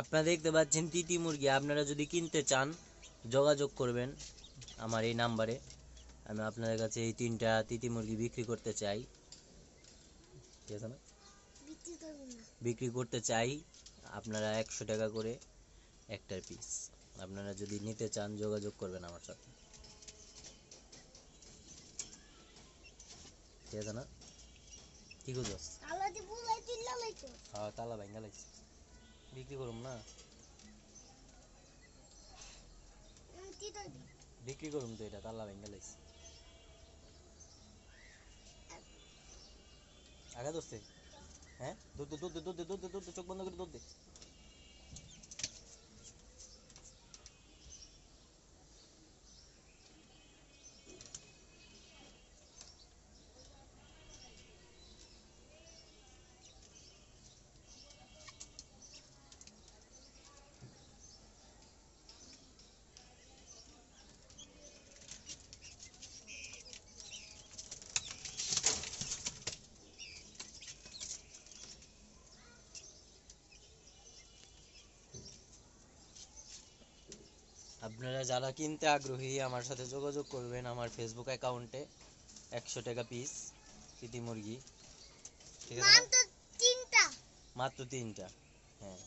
আপনারা দেখতে পাচ্ছেন তিতি মুরগি আপনারা যদি কিনতে চান যোগাযোগ করবেন আমার এই নাম্বারে আমি আপনাদের কাছে এই তিনটা তিতি মুরগি বিক্রি করতে চাই ঠিক আছে না বিক্রি করতে চাই আপনারা একশো টাকা করে একটার পিস আপনারা যদি নিতে চান যোগাযোগ করবেন আমার সাথে ঠিক আছে না কি করছো হ্যাঁ তালা ভাঙ্গা লাগছে বিক্রি করুম না বিক্রি করুম তো এটা তাল্লা ভেঙে লাইছি আঘাত হ্যাঁ দুধ দে দুধ দে দুধ দে দুধ দুধ চোখ বন্ধ করে দুধ দে আপনারা যারা কিনতে আগ্রহী আমার সাথে যোগাযোগ করবেন আমার ফেসবুক অ্যাকাউন্টে একশো টাকা পিস কিটি মুরগি ঠিক আছে মাত্র তিনটা হ্যাঁ